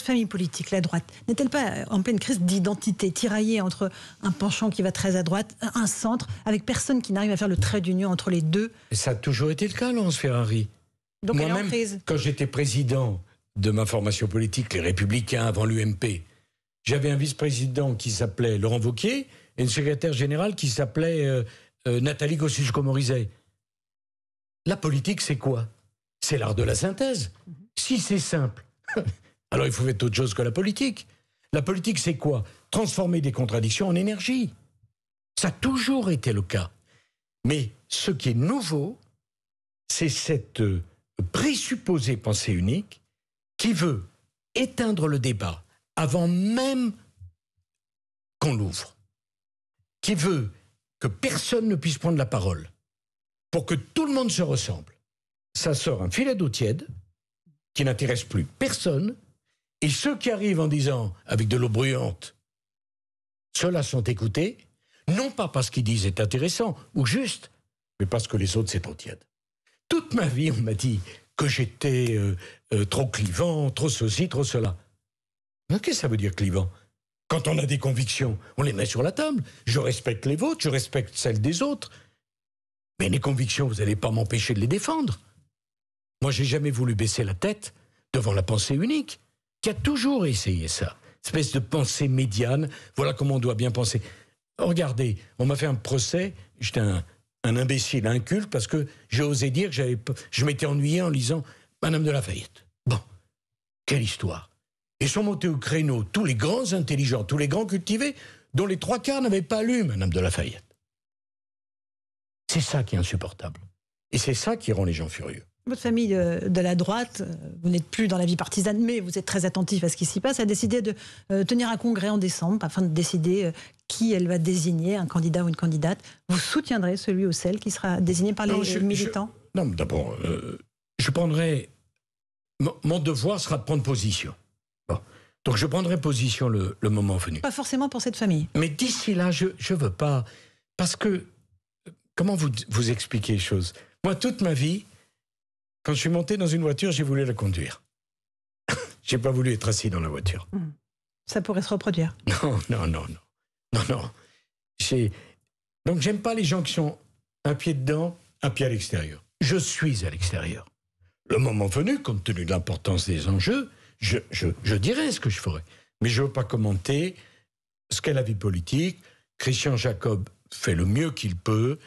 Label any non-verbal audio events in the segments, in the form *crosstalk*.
famille politique, la droite, n'est-elle pas euh, en pleine crise d'identité, tiraillée entre un penchant qui va très à droite, un centre, avec personne qui n'arrive à faire le trait d'union entre les deux Ça a toujours été le cas, Laurence Ferrari. Donc Moi-même, quand j'étais président de ma formation politique, les Républicains, avant l'UMP, j'avais un vice-président qui s'appelait Laurent Vauquier et une secrétaire générale qui s'appelait euh, euh, Nathalie Kosciusko-Morizet. La politique, c'est quoi C'est l'art de la synthèse. Mhm. Si c'est simple *laughs* Alors il faut faire autre chose que la politique. La politique, c'est quoi Transformer des contradictions en énergie. Ça a toujours été le cas. Mais ce qui est nouveau, c'est cette euh, présupposée pensée unique qui veut éteindre le débat avant même qu'on l'ouvre, qui veut que personne ne puisse prendre la parole, pour que tout le monde se ressemble. Ça sort un filet d'eau tiède qui n'intéresse plus personne et ceux qui arrivent en disant, avec de l'eau bruyante, ceux-là sont écoutés, non pas parce qu'ils disent est intéressant ou juste, mais parce que les autres, c'est Toute ma vie, on m'a dit que j'étais euh, euh, trop clivant, trop ceci, trop cela. Mais qu'est-ce que ça veut dire clivant Quand on a des convictions, on les met sur la table. Je respecte les vôtres, je respecte celles des autres. Mais les convictions, vous n'allez pas m'empêcher de les défendre. Moi, j'ai jamais voulu baisser la tête devant la pensée unique qui a toujours essayé ça. Espèce de pensée médiane, voilà comment on doit bien penser. Oh, regardez, on m'a fait un procès, j'étais un, imbécile, inculte, parce que j'ai osé dire que je m'étais ennuyé en lisant Madame de Lafayette. Bon, quelle histoire. Et sont montés au créneau tous les grands intelligents, tous les grands cultivés, dont les trois quarts n'avaient pas lu Madame de Lafayette. C'est ça qui est insupportable. Et c'est ça qui rend les gens furieux votre famille euh, de, la droite, euh, vous n'êtes plus dans la vie partisane, mais vous êtes très attentif à ce qui s'y passe, a décidé de euh, tenir un congrès en décembre afin de décider qui elle va désigner, un candidat ou une candidate. Vous soutiendrez celui ou celle qui sera désigné par les non, militants Non, d'abord, je prendrai. Mon, devoir sera de prendre position. Donc je prendrai position le, moment venu. Pas forcément pour cette famille. Mais d'ici là, je ne veux pas. Parce que. Comment vous, vous expliquer les choses Moi, toute ma vie, quand je suis monté dans une voiture, j'ai voulu la conduire. *laughs* j'ai pas voulu être assis dans la voiture. Hmm. Ça pourrait se reproduire. *laughs* Non, non, non, non. Non, non. Donc j'aime pas les gens qui sont un pied dedans, un pied à l'extérieur. Je suis à l'extérieur. Le moment venu, compte tenu de l'importance des enjeux, je, dirais ce que je ferais. Mais je ne veux pas commenter ce qu'est la vie politique. Christian Jacob fait le mieux qu'il peut.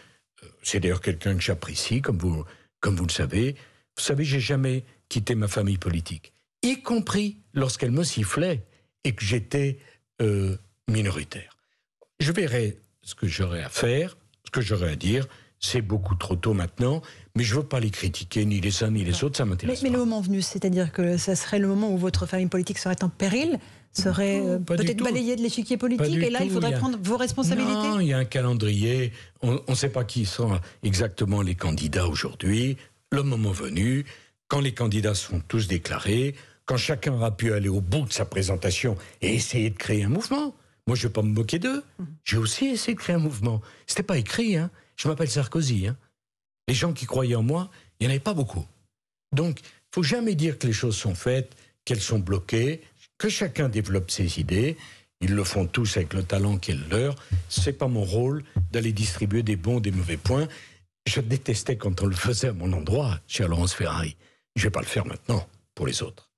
Euh, c'est d'ailleurs quelqu'un que j'apprécie, comme vous, comme vous le savez. Vous savez, j'ai jamais quitté ma famille politique, y compris lorsqu'elle me sifflait et que j'étais euh, minoritaire. Je verrai ce que j'aurai à faire, ce que j'aurai à dire. C'est beaucoup trop tôt maintenant, mais je ne veux pas les critiquer, ni les uns ni les autres, ça m'intéresse. Mais, mais, le moment venu, c'est-à-dire que ça serait le moment où votre famille politique serait en péril, serait euh, peut-être balayée de l'échiquier politique, et là, il faudrait prendre vos responsabilités Non, il y a un calendrier, on ne sait pas qui sont exactement les candidats aujourd'hui, le moment venu, quand les candidats seront tous déclarés, quand chacun aura pu aller au bout de sa présentation et essayer de créer un mouvement. Moi, je ne vais pas me moquer d'eux. J'ai aussi essayé de créer un mouvement. C'était pas écrit, hein. Je m'appelle Sarkozy, hein. Les gens qui croyaient en moi, il n'y en avait pas beaucoup. Donc, il faut jamais dire que les choses sont faites, qu'elles sont bloquées, que chacun développe ses idées. Ils le font tous avec le talent qui est le leur. C'est pas mon rôle d'aller distribuer des bons, des mauvais points. Je détestais quand on le faisait à mon endroit, chez Laurence Ferrari. Je ne vais pas le faire maintenant, pour les autres.